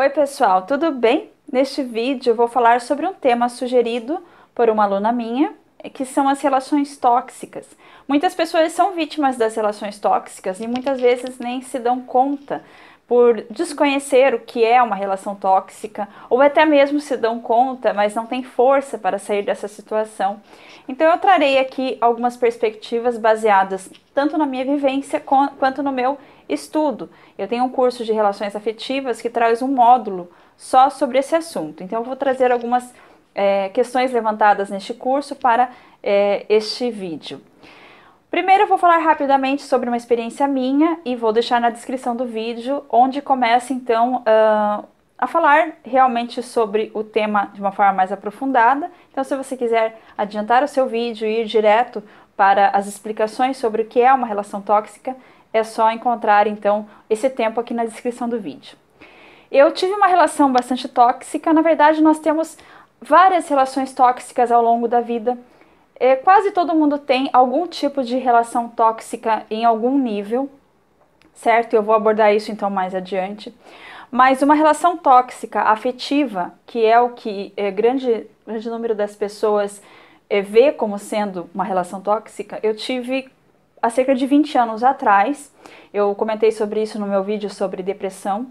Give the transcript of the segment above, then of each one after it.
Oi, pessoal, tudo bem? Neste vídeo eu vou falar sobre um tema sugerido por uma aluna minha, que são as relações tóxicas. Muitas pessoas são vítimas das relações tóxicas e muitas vezes nem se dão conta por desconhecer o que é uma relação tóxica, ou até mesmo se dão conta, mas não têm força para sair dessa situação. Então eu trarei aqui algumas perspectivas baseadas tanto na minha vivência quanto no meu estudo. Eu tenho um curso de relações afetivas que traz um módulo só sobre esse assunto. Então, eu vou trazer algumas é, questões levantadas neste curso para é, este vídeo. Primeiro, eu vou falar rapidamente sobre uma experiência minha e vou deixar na descrição do vídeo, onde começa então uh, a falar realmente sobre o tema de uma forma mais aprofundada. Então, se você quiser adiantar o seu vídeo e ir direto para as explicações sobre o que é uma relação tóxica, é só encontrar então esse tempo aqui na descrição do vídeo. Eu tive uma relação bastante tóxica, na verdade nós temos várias relações tóxicas ao longo da vida. É, quase todo mundo tem algum tipo de relação tóxica em algum nível, certo? Eu vou abordar isso então mais adiante. Mas uma relação tóxica, afetiva, que é o que é, grande, grande número das pessoas é, vê como sendo uma relação tóxica, eu tive há cerca de 20 anos atrás. Eu comentei sobre isso no meu vídeo sobre depressão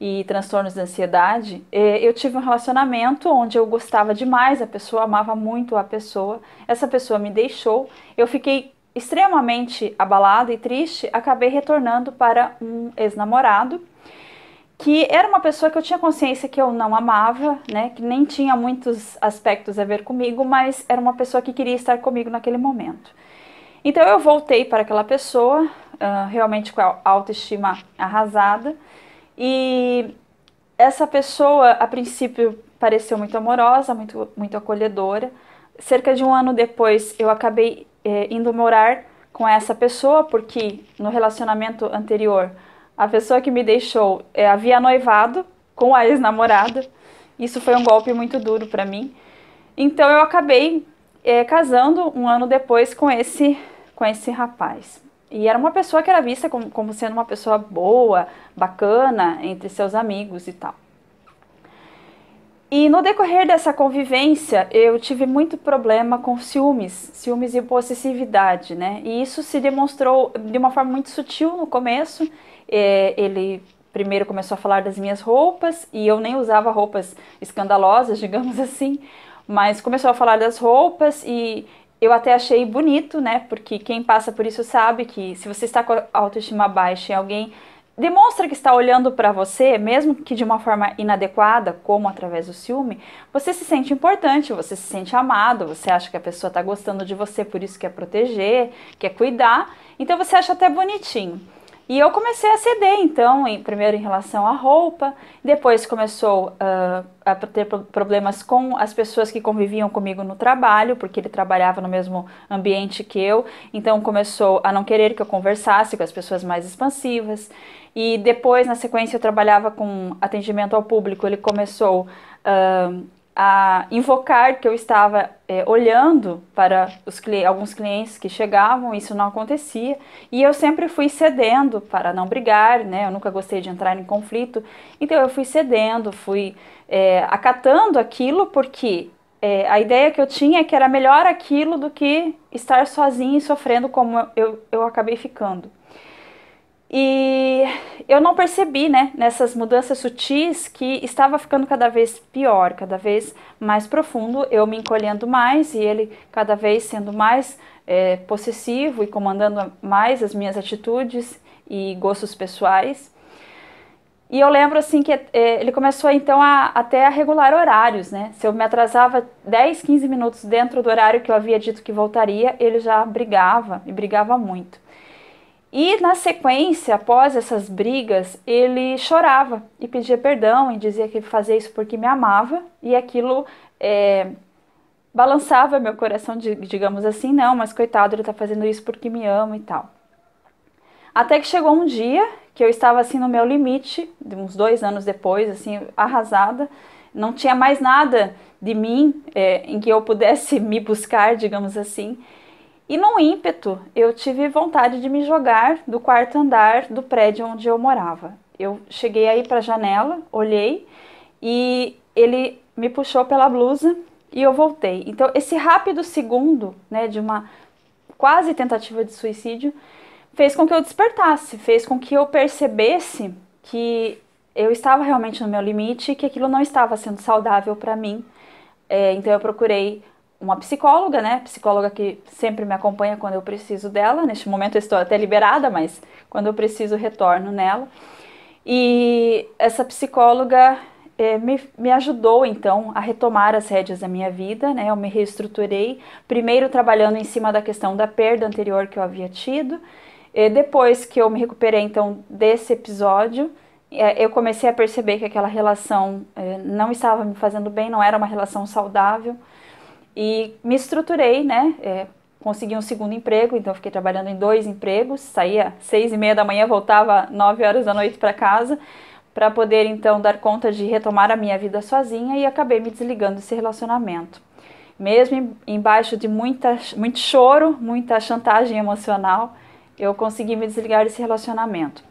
e transtornos de ansiedade. Eu tive um relacionamento onde eu gostava demais, a pessoa amava muito a pessoa. Essa pessoa me deixou, eu fiquei extremamente abalada e triste, acabei retornando para um ex-namorado que era uma pessoa que eu tinha consciência que eu não amava, né, que nem tinha muitos aspectos a ver comigo, mas era uma pessoa que queria estar comigo naquele momento. Então eu voltei para aquela pessoa, uh, realmente com a autoestima arrasada, e essa pessoa, a princípio, pareceu muito amorosa, muito, muito acolhedora. Cerca de um ano depois, eu acabei eh, indo morar com essa pessoa, porque no relacionamento anterior, a pessoa que me deixou eh, havia noivado com a ex-namorada. Isso foi um golpe muito duro para mim. Então, eu acabei é, casando um ano depois com esse com esse rapaz. E era uma pessoa que era vista como, como sendo uma pessoa boa, bacana entre seus amigos e tal. E no decorrer dessa convivência, eu tive muito problema com ciúmes, ciúmes e possessividade, né? E isso se demonstrou de uma forma muito sutil no começo. É, ele primeiro começou a falar das minhas roupas e eu nem usava roupas escandalosas, digamos assim, mas começou a falar das roupas e eu até achei bonito, né? Porque quem passa por isso sabe que se você está com a autoestima baixa e alguém demonstra que está olhando para você, mesmo que de uma forma inadequada, como através do ciúme, você se sente importante, você se sente amado, você acha que a pessoa está gostando de você, por isso quer proteger, quer cuidar, então você acha até bonitinho. E eu comecei a ceder, então, em, primeiro em relação à roupa, depois começou uh, a ter problemas com as pessoas que conviviam comigo no trabalho, porque ele trabalhava no mesmo ambiente que eu, então começou a não querer que eu conversasse com as pessoas mais expansivas. E depois, na sequência, eu trabalhava com atendimento ao público, ele começou. Uh, a invocar que eu estava é, olhando para os cli alguns clientes que chegavam, isso não acontecia, e eu sempre fui cedendo para não brigar, né? Eu nunca gostei de entrar em conflito, então eu fui cedendo, fui é, acatando aquilo porque é, a ideia que eu tinha é que era melhor aquilo do que estar sozinha e sofrendo como eu, eu acabei ficando. E eu não percebi, né, nessas mudanças sutis que estava ficando cada vez pior, cada vez mais profundo, eu me encolhendo mais e ele cada vez sendo mais é, possessivo e comandando mais as minhas atitudes e gostos pessoais. E eu lembro assim que é, ele começou então a, até a regular horários, né? Se eu me atrasava 10, 15 minutos dentro do horário que eu havia dito que voltaria, ele já brigava e brigava muito. E na sequência, após essas brigas, ele chorava e pedia perdão e dizia que fazia isso porque me amava, e aquilo é, balançava meu coração, digamos assim, não, mas coitado, ele está fazendo isso porque me ama e tal. Até que chegou um dia que eu estava assim no meu limite, uns dois anos depois, assim, arrasada, não tinha mais nada de mim é, em que eu pudesse me buscar, digamos assim, e num ímpeto, eu tive vontade de me jogar do quarto andar do prédio onde eu morava. Eu cheguei aí para a janela, olhei e ele me puxou pela blusa e eu voltei. Então, esse rápido segundo, né, de uma quase tentativa de suicídio, fez com que eu despertasse, fez com que eu percebesse que eu estava realmente no meu limite, que aquilo não estava sendo saudável para mim. É, então, eu procurei uma psicóloga, né? Psicóloga que sempre me acompanha quando eu preciso dela. Neste momento eu estou até liberada, mas quando eu preciso, retorno nela. E essa psicóloga eh, me, me ajudou então a retomar as rédeas da minha vida, né? Eu me reestruturei, primeiro trabalhando em cima da questão da perda anterior que eu havia tido. E eh, depois que eu me recuperei então desse episódio, eh, eu comecei a perceber que aquela relação não estava me fazendo bem, não era uma relação saudável. E me estruturei, né? É, consegui um segundo emprego, então fiquei trabalhando em dois empregos, saía seis e meia da manhã, voltava nove horas da noite para casa, para poder então dar conta de retomar a minha vida sozinha e acabei me desligando desse relacionamento. Mesmo embaixo de muita, muito choro, muita chantagem emocional, eu consegui me desligar desse relacionamento.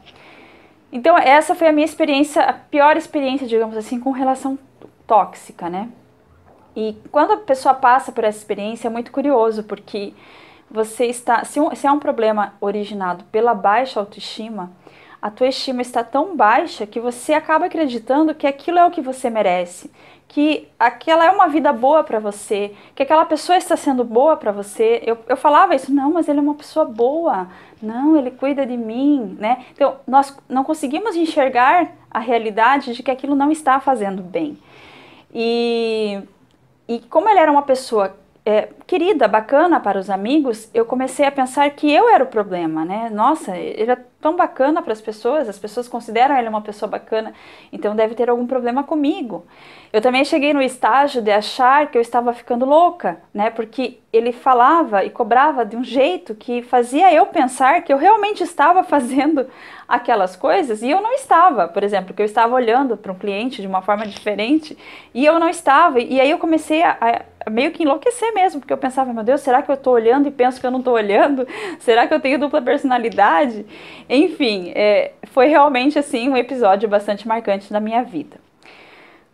Então essa foi a minha experiência, a pior experiência, digamos assim, com relação tóxica, né? E quando a pessoa passa por essa experiência, é muito curioso, porque você está. Se, um, se é um problema originado pela baixa autoestima, a tua estima está tão baixa que você acaba acreditando que aquilo é o que você merece, que aquela é uma vida boa para você, que aquela pessoa está sendo boa para você. Eu, eu falava isso, não, mas ele é uma pessoa boa, não, ele cuida de mim, né? Então, nós não conseguimos enxergar a realidade de que aquilo não está fazendo bem. E e como ele era uma pessoa é, querida, bacana para os amigos, eu comecei a pensar que eu era o problema, né? Nossa, ele é tão bacana para as pessoas, as pessoas consideram ele uma pessoa bacana, então deve ter algum problema comigo. Eu também cheguei no estágio de achar que eu estava ficando louca, né? Porque ele falava e cobrava de um jeito que fazia eu pensar que eu realmente estava fazendo aquelas coisas e eu não estava, por exemplo, que eu estava olhando para um cliente de uma forma diferente e eu não estava. E aí eu comecei a, a meio que enlouquecer mesmo, porque eu pensava, meu Deus, será que eu estou olhando e penso que eu não estou olhando? Será que eu tenho dupla personalidade? Enfim, é, foi realmente assim um episódio bastante marcante na minha vida.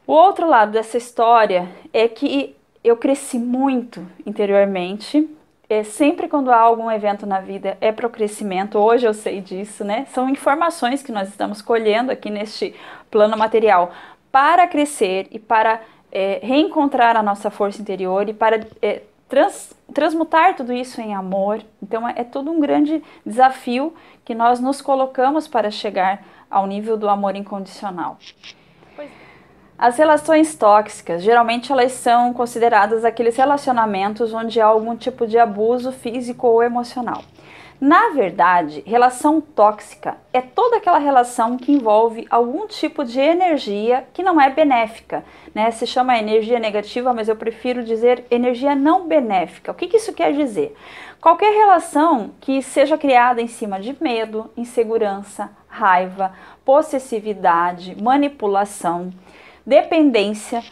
O outro lado dessa história é que eu cresci muito interiormente. É, sempre quando há algum evento na vida é para o crescimento, hoje eu sei disso, né? São informações que nós estamos colhendo aqui neste plano material para crescer e para é, reencontrar a nossa força interior e para é, trans, transmutar tudo isso em amor. Então é, é todo um grande desafio que nós nos colocamos para chegar ao nível do amor incondicional. É. As relações tóxicas, geralmente elas são consideradas aqueles relacionamentos onde há algum tipo de abuso físico ou emocional. Na verdade, relação tóxica é toda aquela relação que envolve algum tipo de energia que não é benéfica. Né? Se chama energia negativa, mas eu prefiro dizer energia não benéfica. O que, que isso quer dizer? Qualquer relação que seja criada em cima de medo, insegurança, raiva, possessividade, manipulação, dependência,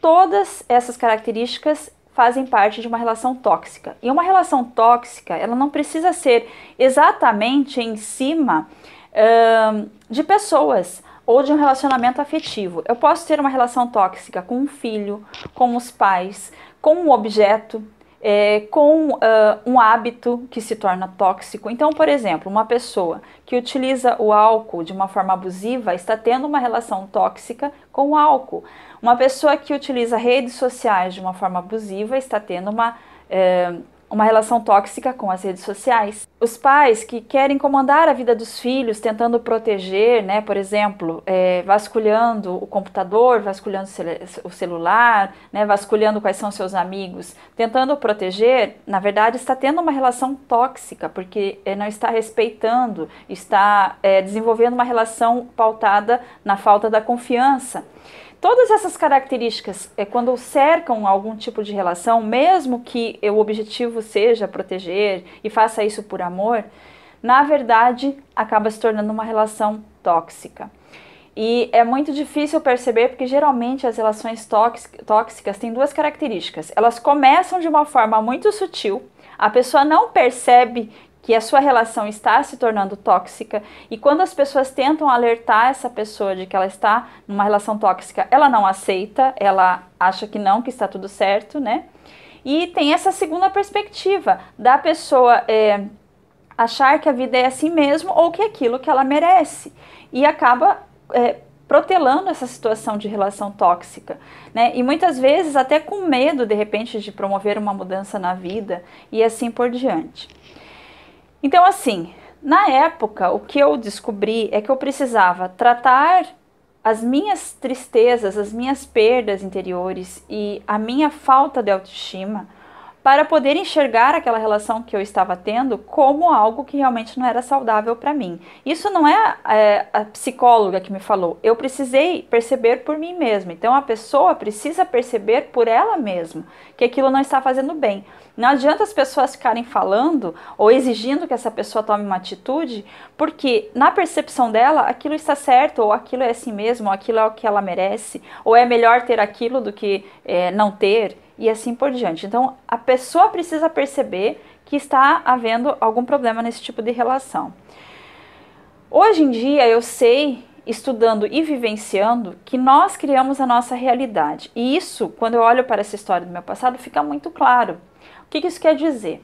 todas essas características fazem parte de uma relação tóxica. E uma relação tóxica, ela não precisa ser exatamente em cima uh, de pessoas ou de um relacionamento afetivo. Eu posso ter uma relação tóxica com um filho, com os pais, com um objeto, é, com uh, um hábito que se torna tóxico. Então, por exemplo, uma pessoa que utiliza o álcool de uma forma abusiva está tendo uma relação tóxica com o álcool. Uma pessoa que utiliza redes sociais de uma forma abusiva está tendo uma eh, uma relação tóxica com as redes sociais. Os pais que querem comandar a vida dos filhos, tentando proteger, né, por exemplo, é, vasculhando o computador, vasculhando o celular, né, vasculhando quais são seus amigos, tentando proteger, na verdade está tendo uma relação tóxica, porque é, não está respeitando, está é, desenvolvendo uma relação pautada na falta da confiança. Todas essas características, é, quando cercam algum tipo de relação, mesmo que o objetivo seja proteger e faça isso por amor, na verdade acaba se tornando uma relação tóxica. E é muito difícil perceber porque geralmente as relações tóxicas têm duas características. Elas começam de uma forma muito sutil, a pessoa não percebe que a sua relação está se tornando tóxica e quando as pessoas tentam alertar essa pessoa de que ela está numa relação tóxica, ela não aceita, ela acha que não, que está tudo certo, né? E tem essa segunda perspectiva da pessoa é, achar que a vida é assim mesmo ou que é aquilo que ela merece e acaba é, protelando essa situação de relação tóxica, né? E muitas vezes até com medo de repente de promover uma mudança na vida e assim por diante. Então, assim, na época, o que eu descobri é que eu precisava tratar as minhas tristezas, as minhas perdas interiores e a minha falta de autoestima para poder enxergar aquela relação que eu estava tendo como algo que realmente não era saudável para mim. Isso não é, é, a psicóloga que me falou, eu precisei perceber por mim mesma. Então a pessoa precisa perceber por ela mesma que aquilo não está fazendo bem. Não adianta as pessoas ficarem falando ou exigindo que essa pessoa tome uma atitude, porque na percepção dela aquilo está certo, ou aquilo é assim mesmo, ou aquilo é o que ela merece, ou é melhor ter aquilo do que é, não ter e assim por diante. Então, a pessoa precisa perceber que está havendo algum problema nesse tipo de relação. Hoje em dia, eu sei, estudando e vivenciando, que nós criamos a nossa realidade. E isso, quando eu olho para essa história do meu passado, fica muito claro. O que, isso quer dizer?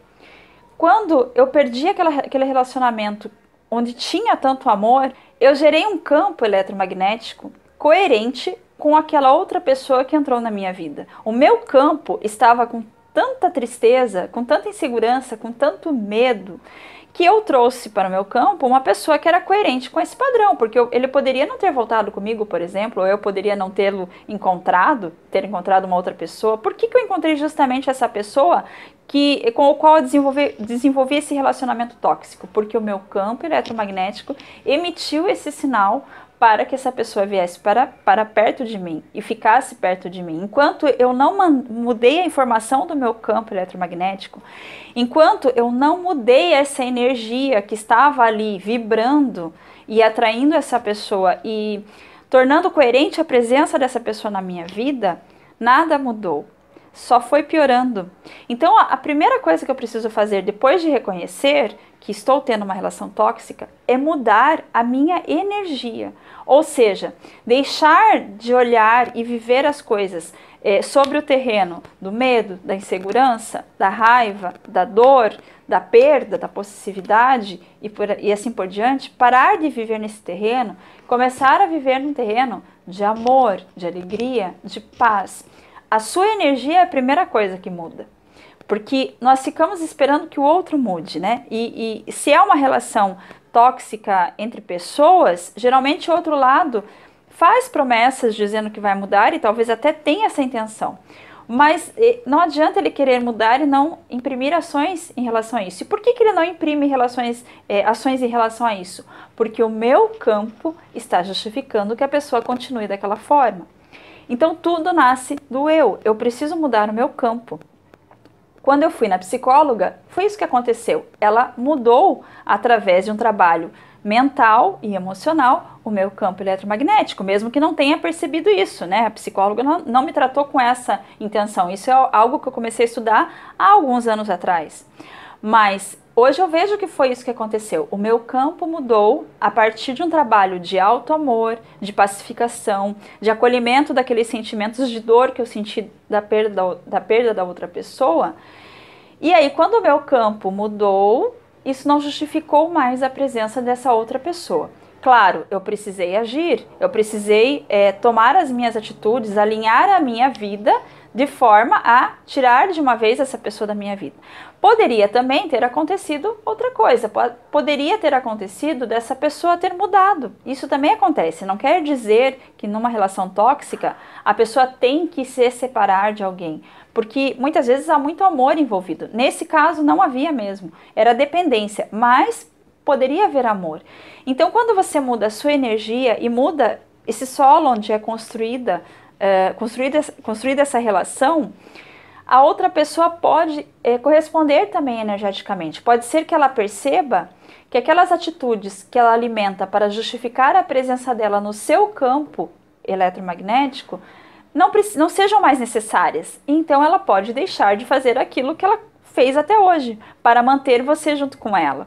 Quando eu perdi aquela, aquele relacionamento onde tinha tanto amor, eu gerei um campo eletromagnético coerente com aquela outra pessoa que entrou na minha vida. O meu campo estava com tanta tristeza, com tanta insegurança, com tanto medo, que eu trouxe para o meu campo uma pessoa que era coerente com esse padrão, porque eu, ele poderia não ter voltado comigo, por exemplo, ou eu poderia não tê-lo encontrado, ter encontrado uma outra pessoa. Por que, que eu encontrei justamente essa pessoa que, com o qual eu desenvolvi, desenvolvi esse relacionamento tóxico? Porque o meu campo eletromagnético emitiu esse sinal para que essa pessoa viesse para, para perto de mim e ficasse perto de mim. Enquanto eu não mudei a informação do meu campo eletromagnético, enquanto eu não mudei essa energia que estava ali vibrando e atraindo essa pessoa e tornando coerente a presença dessa pessoa na minha vida, nada mudou só foi piorando. Então, a primeira coisa que eu preciso fazer depois de reconhecer que estou tendo uma relação tóxica é mudar a minha energia, ou seja, deixar de olhar e viver as coisas é, sobre o terreno do medo, da insegurança, da raiva, da dor, da perda, da possessividade e, por, e assim por diante, parar de viver nesse terreno, começar a viver num terreno de amor, de alegria, de paz a sua energia é a primeira coisa que muda. Porque nós ficamos esperando que o outro mude, né? E, e se é uma relação tóxica entre pessoas, geralmente o outro lado faz promessas dizendo que vai mudar e talvez até tenha essa intenção. Mas não adianta ele querer mudar e não imprimir ações em relação a isso. E por que, que ele não imprime relações, é, ações em relação a isso? Porque o meu campo está justificando que a pessoa continue daquela forma. Então tudo nasce do eu. Eu preciso mudar o meu campo. Quando eu fui na psicóloga, foi isso que aconteceu. Ela mudou através de um trabalho mental e emocional o meu campo eletromagnético, mesmo que não tenha percebido isso, né? A psicóloga não, não, me tratou com essa intenção. Isso é algo que eu comecei a estudar há alguns anos atrás. Mas hoje eu vejo que foi isso que aconteceu. O meu campo mudou a partir de um trabalho de alto amor, de pacificação, de acolhimento daqueles sentimentos de dor que eu senti da perda da, perda da outra pessoa. E aí, quando o meu campo mudou, isso não justificou mais a presença dessa outra pessoa. Claro, eu precisei agir, eu precisei é, tomar as minhas atitudes, alinhar a minha vida de forma a tirar de uma vez essa pessoa da minha vida. Poderia também ter acontecido outra coisa, poderia ter acontecido dessa pessoa ter mudado. Isso também acontece. Não quer dizer que numa relação tóxica a pessoa tem que se separar de alguém, porque muitas vezes há muito amor envolvido. Nesse caso não havia mesmo, era dependência, mas poderia haver amor. Então, quando você muda a sua energia e muda esse solo onde é construída eh, construída, construída essa relação, a outra pessoa pode eh, corresponder também energeticamente. Pode ser que ela perceba que aquelas atitudes que ela alimenta para justificar a presença dela no seu campo eletromagnético não, não sejam mais necessárias. Então ela pode deixar de fazer aquilo que ela fez até hoje para manter você junto com ela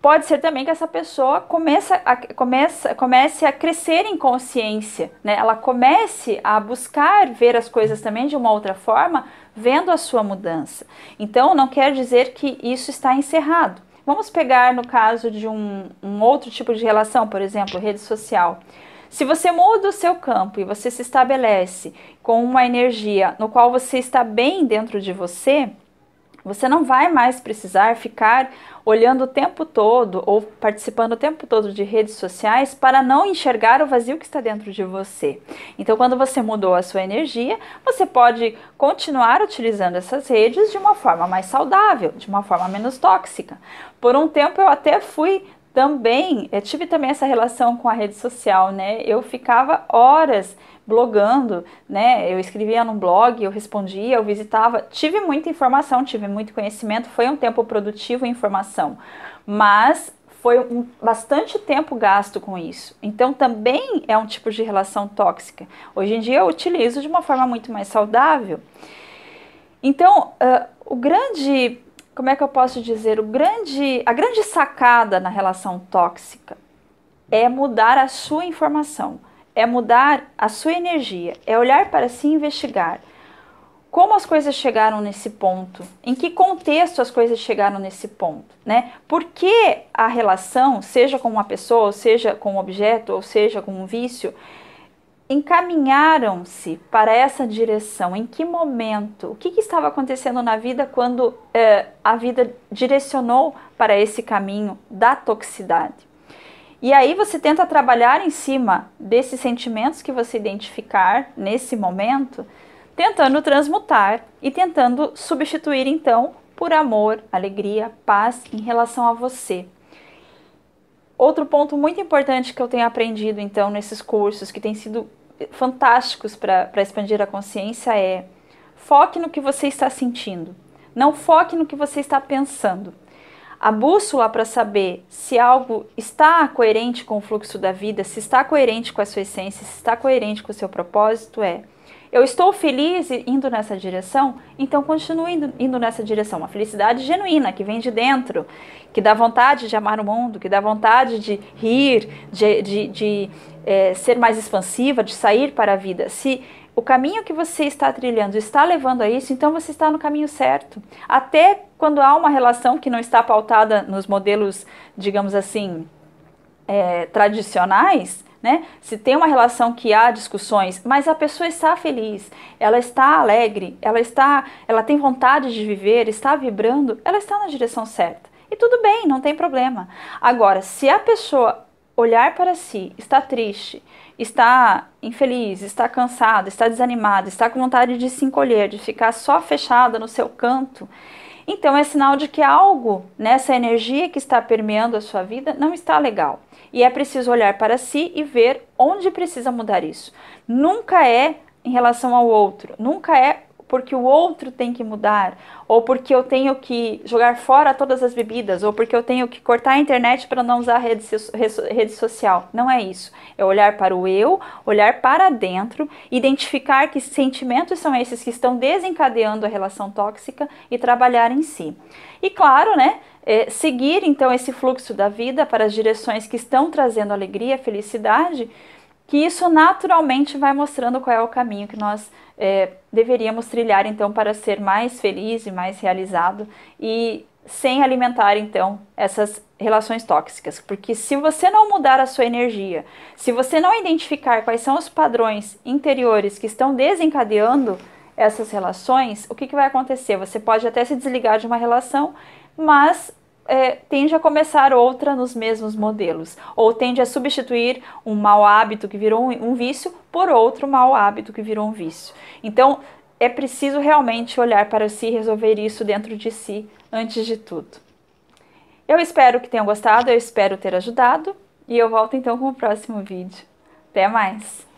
pode ser também que essa pessoa comece a, comece, comece a crescer em consciência, né? Ela comece a buscar ver as coisas também de uma outra forma, vendo a sua mudança. Então, não quer dizer que isso está encerrado. Vamos pegar no caso de um, um outro tipo de relação, por exemplo, rede social. Se você muda o seu campo e você se estabelece com uma energia no qual você está bem dentro de você, você não vai mais precisar ficar olhando o tempo todo ou participando o tempo todo de redes sociais para não enxergar o vazio que está dentro de você. Então, quando você mudou a sua energia, você pode continuar utilizando essas redes de uma forma mais saudável, de uma forma menos tóxica. Por um tempo eu até fui também, tive também essa relação com a rede social, né? Eu ficava horas blogando, né? Eu escrevia num blog, eu respondia, eu visitava, tive muita informação, tive muito conhecimento, foi um tempo produtivo em informação, mas foi um, bastante tempo gasto com isso. Então também é um tipo de relação tóxica. Hoje em dia eu utilizo de uma forma muito mais saudável. Então, uh, o grande, como é que eu posso dizer, o grande, a grande sacada na relação tóxica é mudar a sua informação é mudar a sua energia, é olhar para si e investigar. Como as coisas chegaram nesse ponto? Em que contexto as coisas chegaram nesse ponto? Né? Por que a relação, seja com uma pessoa, seja com um objeto, ou seja com um vício, encaminharam-se para essa direção? Em que momento? O que, que estava acontecendo na vida quando eh, a vida direcionou para esse caminho da toxicidade? E aí você tenta trabalhar em cima desses sentimentos que você identificar nesse momento, tentando transmutar e tentando substituir então por amor, alegria, paz em relação a você. Outro ponto muito importante que eu tenho aprendido então nesses cursos que têm sido fantásticos para expandir a consciência é foque no que você está sentindo. Não foque no que você está pensando a bússola para saber se algo está coerente com o fluxo da vida, se está coerente com a sua essência, se está coerente com o seu propósito é: eu estou feliz indo nessa direção, então continue indo, indo nessa direção. Uma felicidade genuína que vem de dentro, que dá vontade de amar o mundo, que dá vontade de rir, de, de, de é, ser mais expansiva, de sair para a vida. Se o caminho que você está trilhando está levando a isso, então você está no caminho certo. Até quando há uma relação que não está pautada nos modelos, digamos assim, é, tradicionais, né? Se tem uma relação que há discussões, mas a pessoa está feliz, ela está alegre, ela está, ela tem vontade de viver, está vibrando, ela está na direção certa. E tudo bem, não tem problema. Agora, se a pessoa olhar para si, está triste, está infeliz, está cansada, está desanimada, está com vontade de se encolher, de ficar só fechada no seu canto, então é sinal de que algo nessa energia que está permeando a sua vida não está legal. E é preciso olhar para si e ver onde precisa mudar isso. Nunca é em relação ao outro, nunca é porque o outro tem que mudar, ou porque eu tenho que jogar fora todas as bebidas, ou porque eu tenho que cortar a internet para não usar rede, rede social. Não é isso. É olhar para o eu, olhar para dentro, identificar que sentimentos são esses que estão desencadeando a relação tóxica e trabalhar em si. E claro, né? É, seguir então esse fluxo da vida para as direções que estão trazendo alegria, felicidade, que isso naturalmente vai mostrando qual é o caminho que nós é, deveríamos trilhar então para ser mais feliz e mais realizado e sem alimentar então essas relações tóxicas, porque se você não mudar a sua energia, se você não identificar quais são os padrões interiores que estão desencadeando essas relações, o que, que vai acontecer? Você pode até se desligar de uma relação, mas é, tende a começar outra nos mesmos modelos, ou tende a substituir um mau hábito que virou um, um vício por outro mau hábito que virou um vício. Então, é preciso realmente olhar para si e resolver isso dentro de si antes de tudo. Eu espero que tenham gostado, eu espero ter ajudado e eu volto então com o próximo vídeo. Até mais!